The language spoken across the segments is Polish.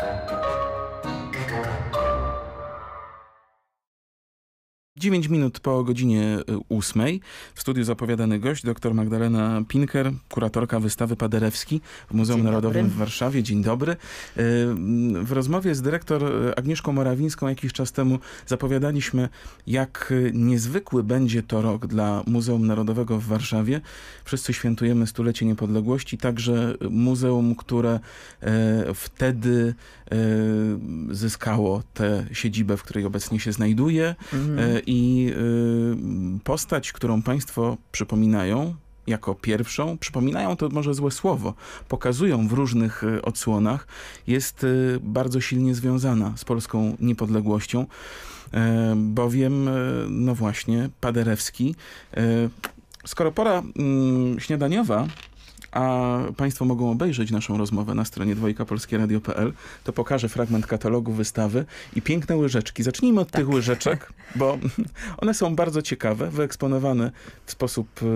Música 9 minut po godzinie 8 y, w studiu zapowiadany gość dr Magdalena Pinker, kuratorka wystawy Paderewski w Muzeum Dzień Narodowym dobry. w Warszawie. Dzień dobry. Y, w rozmowie z dyrektor y, Agnieszką Morawińską jakiś czas temu zapowiadaliśmy, jak niezwykły będzie to rok dla Muzeum Narodowego w Warszawie. Wszyscy świętujemy stulecie niepodległości, także muzeum, które wtedy zyskało tę siedzibę, w której obecnie się znajduje mhm i y, postać, którą Państwo przypominają, jako pierwszą. Przypominają to może złe słowo, pokazują w różnych y, odsłonach, jest y, bardzo silnie związana z polską niepodległością, e, bowiem, no właśnie, Paderewski. E, skoro pora mm, śniadaniowa, a Państwo mogą obejrzeć naszą rozmowę na stronie dwojkapolskieradio.pl, to pokażę fragment katalogu wystawy i piękne łyżeczki. Zacznijmy od tak. tych łyżeczek, bo one są bardzo ciekawe, wyeksponowane w sposób e,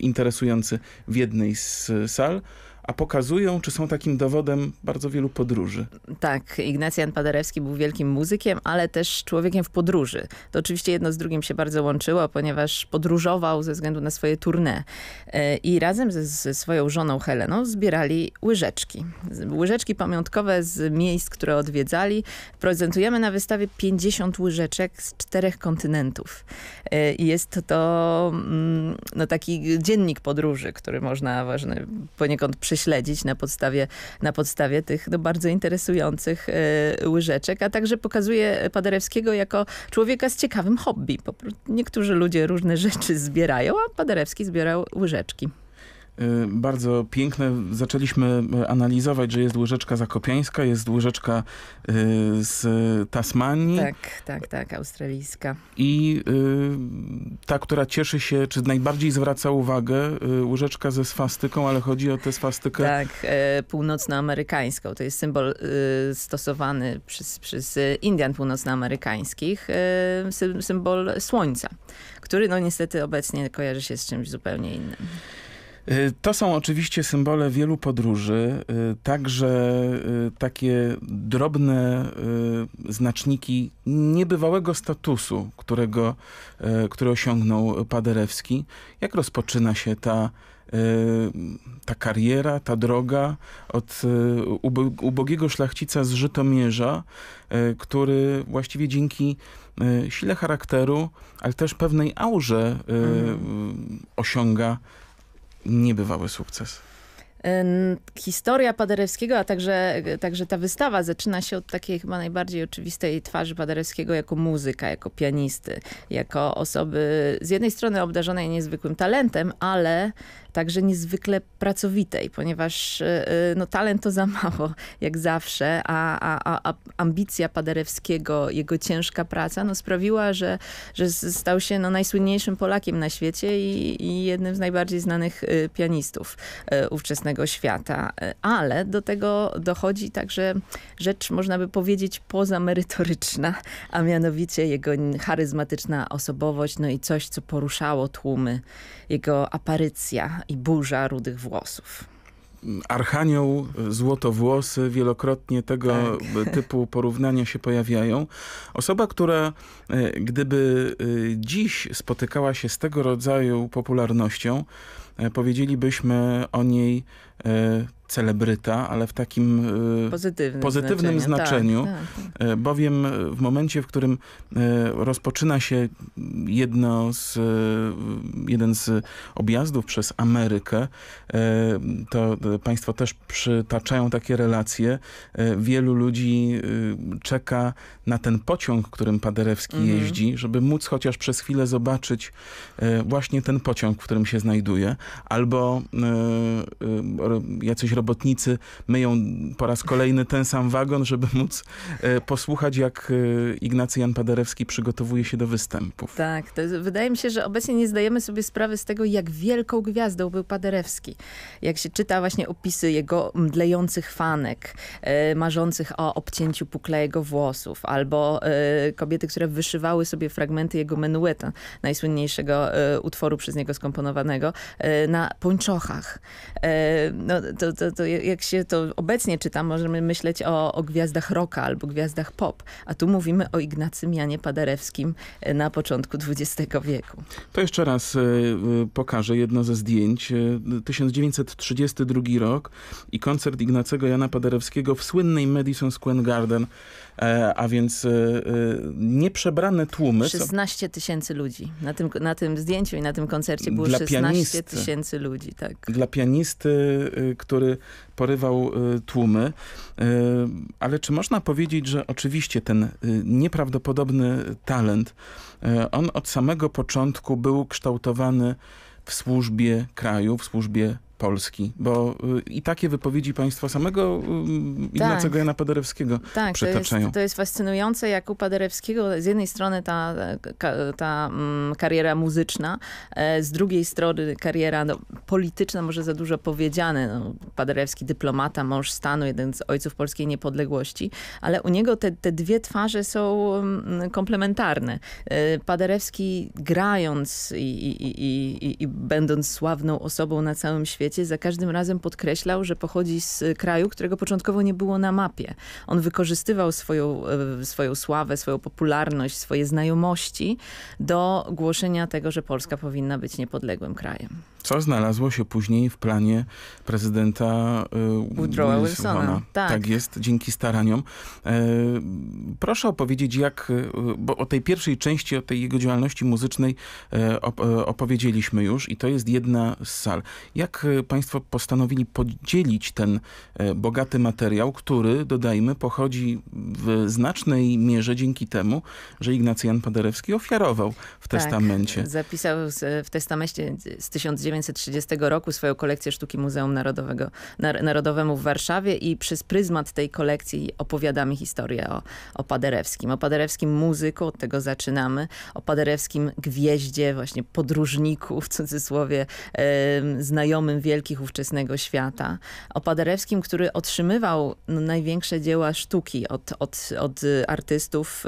interesujący w jednej z sal a pokazują, czy są takim dowodem bardzo wielu podróży. Tak, Ignacy Jan Paderewski był wielkim muzykiem, ale też człowiekiem w podróży. To oczywiście jedno z drugim się bardzo łączyło, ponieważ podróżował ze względu na swoje tournée. E, I razem ze, ze swoją żoną Heleną zbierali łyżeczki. Łyżeczki pamiątkowe z miejsc, które odwiedzali. Prezentujemy na wystawie 50 łyżeczek z czterech kontynentów. E, I jest to mm, no, taki dziennik podróży, który można ważne, poniekąd prześledzić śledzić na podstawie, na podstawie tych no, bardzo interesujących e, łyżeczek, a także pokazuje Paderewskiego jako człowieka z ciekawym hobby. Niektórzy ludzie różne rzeczy zbierają, a Paderewski zbierał łyżeczki. Y, bardzo piękne. Zaczęliśmy y, analizować, że jest łyżeczka zakopiańska, jest łyżeczka y, z Tasmanii. Tak, tak, tak, australijska. I ta, która cieszy się, czy najbardziej zwraca uwagę, łyżeczka ze swastyką, ale chodzi o tę swastykę... Tak, e, północnoamerykańską. To jest symbol stosowany przez, przez Indian północnoamerykańskich, symbol słońca, który no niestety obecnie kojarzy się z czymś zupełnie innym. Y, to są oczywiście symbole wielu podróży, y, także y, takie drobne znaczniki niebywałego statusu, którego, który osiągnął Paderewski. Jak rozpoczyna się ta ta kariera, ta droga od ubogiego szlachcica z Żytomierza, który właściwie dzięki sile charakteru, ale też pewnej aurze mhm. osiąga niebywały sukces. Historia Paderewskiego, a także, także ta wystawa zaczyna się od takiej chyba najbardziej oczywistej twarzy Paderewskiego jako muzyka, jako pianisty, jako osoby z jednej strony obdarzonej niezwykłym talentem, ale także niezwykle pracowitej, ponieważ e, e, no, talent to za mało, jak zawsze, a, a, a ambicja Paderewskiego, jego ciężka praca no, sprawiła, że, że stał się no, najsłynniejszym Polakiem na świecie i, i jednym z najbardziej znanych e, pianistów ówczesnych świata. Ale do tego dochodzi także rzecz, można by powiedzieć, pozamerytoryczna, a mianowicie jego charyzmatyczna osobowość, no i coś, co poruszało tłumy, jego aparycja i burza rudych włosów. Archanioł, złotowłosy, wielokrotnie tego tak. typu porównania się pojawiają. Osoba, która e, gdyby e, dziś spotykała się z tego rodzaju popularnością, E, powiedzielibyśmy o niej E, celebryta, ale w takim e, pozytywnym, pozytywnym znaczeniu, tak, znaczeniu tak, tak. bowiem w momencie, w którym rozpoczyna się jedno z, jeden z objazdów przez Amerykę, to państwo też przytaczają takie relacje. Wielu ludzi czeka na ten pociąg, którym Paderewski mhm. jeździ, żeby móc chociaż przez chwilę zobaczyć właśnie ten pociąg, w którym się znajduje, albo jacyś robotnicy myją po raz kolejny ten sam wagon, żeby móc e, posłuchać, jak e, Ignacy Jan Paderewski przygotowuje się do występów. Tak, to jest, wydaje mi się, że obecnie nie zdajemy sobie sprawy z tego, jak wielką gwiazdą był Paderewski. Jak się czyta właśnie opisy jego mdlejących fanek, e, marzących o obcięciu pukle jego włosów, albo kobiety, które wyszywały sobie fragmenty jego menueta, najsłynniejszego utworu przez niego skomponowanego, na pończochach no, to, to, to, jak się to obecnie czyta, możemy myśleć o, o gwiazdach rocka albo gwiazdach pop, a tu mówimy o Janie Paderewskim e, na początku XX wieku. To jeszcze raz e, e, pokażę jedno ze zdjęć. 1932 rok i koncert Ignacego Jana Paderewskiego w słynnej Madison Square Garden, a więc nieprzebrane tłumy. 16 tysięcy ludzi. Na tym, na tym zdjęciu i na tym koncercie było 16 tysięcy ludzi. Tak. Dla pianisty Y, który porywał y, tłumy. Y, ale czy można powiedzieć, że oczywiście ten nieprawdopodobny talent, on od samego początku był kształtowany w służbie kraju, w służbie Polski, bo y, i takie wypowiedzi państwa samego y, Ignacego tak. Jana Paderewskiego tak, przytaczają. To jest, to jest fascynujące, jak u Paderewskiego z jednej strony ta, ta, ta mm, kariera muzyczna, e, z drugiej strony kariera no, polityczna, może za dużo powiedziane. No, Paderewski dyplomata, mąż stanu, jeden z ojców polskiej niepodległości, ale u niego te, te dwie twarze są mm, komplementarne. E, Paderewski grając i, i, i, i będąc sławną osobą na całym świecie, świecie za każdym razem podkreślał, że pochodzi z e, kraju, którego początkowo nie było na mapie. On wykorzystywał swoją, e, swoją sławę, swoją popularność, swoje znajomości do głoszenia tego, że Polska powinna być niepodległym krajem. Co znalazło się później w planie prezydenta y, Woodrowa Wilsona. Wilsona. Tak. tak. jest, dzięki staraniom. E, proszę opowiedzieć, jak, y, bo o tej pierwszej części, o tej jego działalności muzycznej e, op e, opowiedzieliśmy już i to jest jedna z sal. Jak y, państwo postanowili podzielić ten bogaty materiał, który, dodajmy, pochodzi w znacznej mierze dzięki temu, że Ignacy Jan Paderewski ofiarował w tak, testamencie. zapisał w testamencie z 1900 1930 roku swoją kolekcję sztuki Muzeum Narodowego, Narodowemu w Warszawie i przez pryzmat tej kolekcji opowiadamy historię o, o Paderewskim. O Paderewskim muzyku, od tego zaczynamy, o Paderewskim gwieździe, właśnie podróżniku w cudzysłowie, znajomym wielkich ówczesnego świata. O Paderewskim, który otrzymywał no, największe dzieła sztuki od, od, od artystów,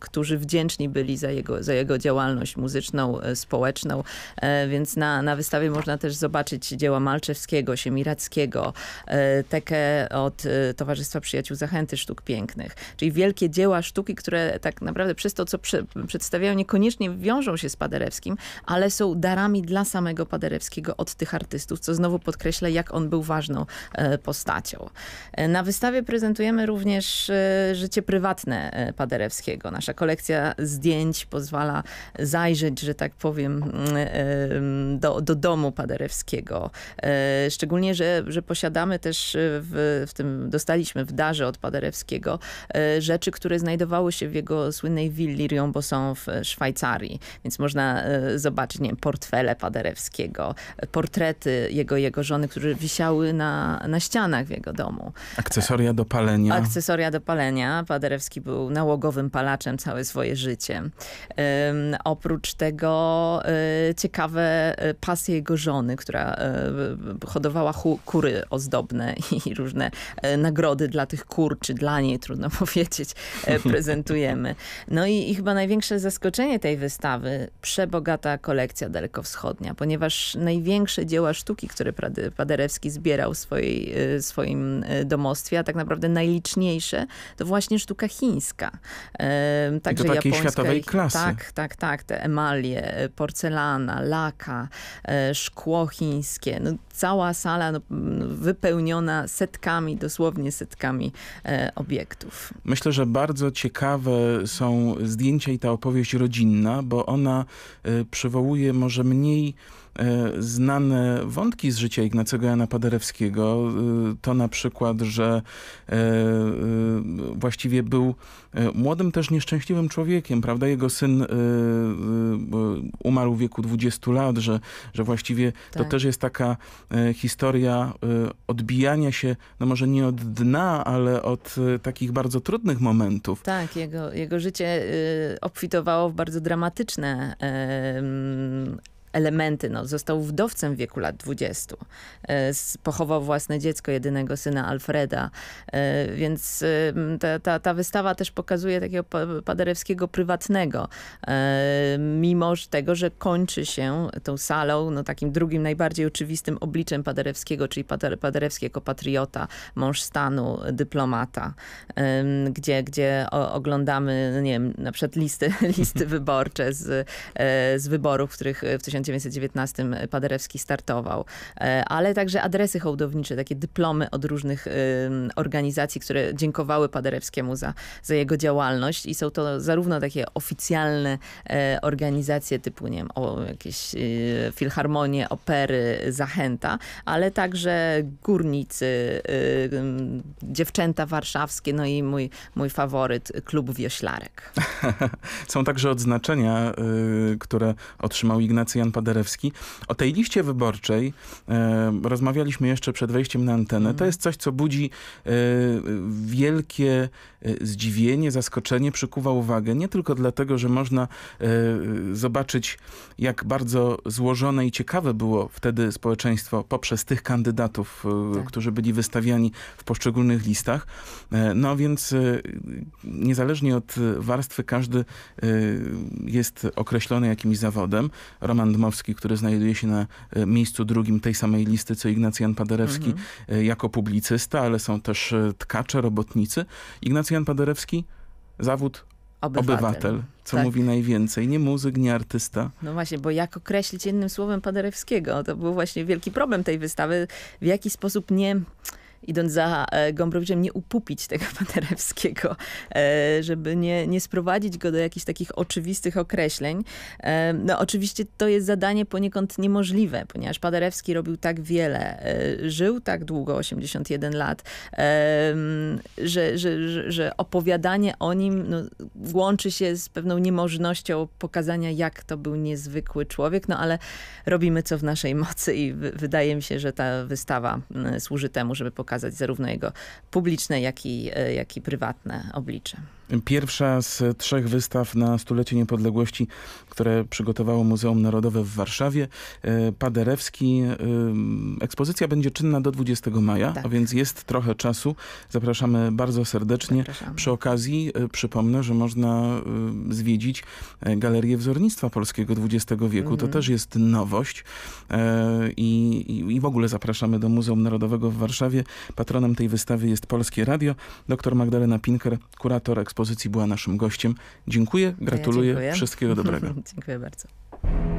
którzy wdzięczni byli za jego, za jego działalność muzyczną, e, społeczną, e, więc na, na, wystawie można też zobaczyć dzieła Malczewskiego, Siemirackiego, e, Tekę od e, Towarzystwa Przyjaciół Zachęty Sztuk Pięknych. Czyli wielkie dzieła sztuki, które tak naprawdę przez to, co prze, przedstawiają, niekoniecznie wiążą się z Paderewskim, ale są darami dla samego Paderewskiego od tych artystów, co znowu podkreśla, jak on był ważną e, postacią. Na wystawie prezentujemy również życie prywatne Paderewskiego. Nasza kolekcja zdjęć pozwala zajrzeć, że tak powiem, do do, domu Paderewskiego. E, szczególnie, że, że posiadamy też e, w, w tym, dostaliśmy w darze od Paderewskiego e, rzeczy, które znajdowały się w jego słynnej willi rion w Szwajcarii. Więc można zobaczyć, nie wiem, portfele Paderewskiego, portrety jego jego żony, które wisiały na, na ścianach w jego domu. Akcesoria do palenia. Akcesoria do palenia. Paderewski był nałogowym palaczem całe swoje życie. oprócz tego ciekawe pasję jego żony, która e, hodowała kury ozdobne i różne e, nagrody dla tych kur, czy dla niej, trudno powiedzieć, e, prezentujemy. No i, i chyba największe zaskoczenie tej wystawy, przebogata kolekcja dalekowschodnia, ponieważ największe dzieła sztuki, które Paderewski zbierał w swojej, swoim domostwie, a tak naprawdę najliczniejsze, to właśnie sztuka chińska. Także I to takiej japońska, światowej klasy. Tak, tak, tak. Te emalie, porcelana, laka, E, szkło chińskie, no, cała sala no, wypełniona setkami, dosłownie setkami e, obiektów. Myślę, że bardzo ciekawe są zdjęcia i ta opowieść rodzinna, bo ona e, przywołuje może mniej E, znane wątki z życia Ignacego Jana Paderewskiego. E, to na przykład, że e, właściwie był młodym też nieszczęśliwym człowiekiem, prawda? Jego syn umarł w wieku 20 lat, że, że właściwie tak. to też jest taka historia odbijania się, no może nie od dna, ale od takich bardzo trudnych momentów. Tak, jego, jego życie obfitowało w bardzo dramatyczne elementy. No, został wdowcem w wieku lat 20. E, pochował własne dziecko, jedynego syna Alfreda. E, więc e, ta, ta, ta wystawa też pokazuje takiego paderewskiego prywatnego. Mimo tego, że kończy się tą salą, no takim drugim najbardziej oczywistym obliczem paderewskiego, czyli pader, paderewski jako patriota, mąż stanu, dyplomata. Gdzie, gdzie oglądamy, no, nie wiem, na przykład listy, listy wyborcze z, z wyborów, w których w 1900 1919 Paderewski startował, e, ale także adresy hołdownicze, takie dyplomy od różnych organizacji, które dziękowały Paderewskiemu za, za jego działalność i są to zarówno takie oficjalne e, organizacje typu, nie wiem, o jakieś y, filharmonie, opery, zachęta, ale także górnicy, y, dziewczęta warszawskie, no i mój, mój faworyt, klub wioślarek. Są także odznaczenia, y, które otrzymał Ignacy Jan Paderewski. O tej liście wyborczej e, rozmawialiśmy jeszcze przed wejściem na antenę. Mm. To jest coś, co budzi e, wielkie e, zdziwienie, zaskoczenie, przykuwa uwagę. Nie tylko dlatego, że można e, zobaczyć, jak bardzo złożone i ciekawe było wtedy społeczeństwo poprzez tych kandydatów, e, tak. którzy byli wystawiani w poszczególnych listach. E, no więc niezależnie od warstwy każdy jest określony jakimś zawodem. Roman Dmowski, który znajduje się na e, miejscu drugim tej samej listy, co Ignacjan Paderewski mhm. e, jako publicysta, ale są też e, tkacze, robotnicy. Ignacjan Paderewski, zawód Obywatel. Obywatel, co tak. mówi najwięcej, nie muzyk, nie artysta. No właśnie, bo jak określić innym słowem Paderewskiego? To był właśnie wielki problem tej wystawy, w jaki sposób nie idąc za e, Gombrowiczem, nie upupić tego Paderewskiego, e, żeby nie, nie sprowadzić go do jakichś takich oczywistych określeń. E, no oczywiście to jest zadanie poniekąd niemożliwe, ponieważ Paderewski robił tak wiele, żył tak długo, 81 lat, że, że, że, opowiadanie o nim no, łączy się z pewną niemożnością pokazania, jak to był niezwykły człowiek, no ale robimy co w naszej mocy i wydaje mi się, że ta wystawa służy temu, żeby pokazać pokazać zarówno jego publiczne, jak i, e, jak i prywatne oblicze. Pierwsza z trzech wystaw na stulecie niepodległości, które przygotowało Muzeum Narodowe w Warszawie. E, Paderewski. E, ekspozycja będzie czynna do 20 maja, tak. a więc jest trochę czasu. Zapraszamy bardzo serdecznie. Zapraszamy. Przy okazji e, przypomnę, że można zwiedzić Galerię Wzornictwa Polskiego XX wieku. To mhm. też jest nowość I, I, i w ogóle zapraszamy do Muzeum Narodowego w Warszawie. Patronem tej wystawy jest Polskie Radio. Dr Magdalena Pinker, kurator ekspozycji ekspozycji była naszym gościem. Dziękuję, gratuluję, ja dziękuję. wszystkiego dobrego. dziękuję bardzo.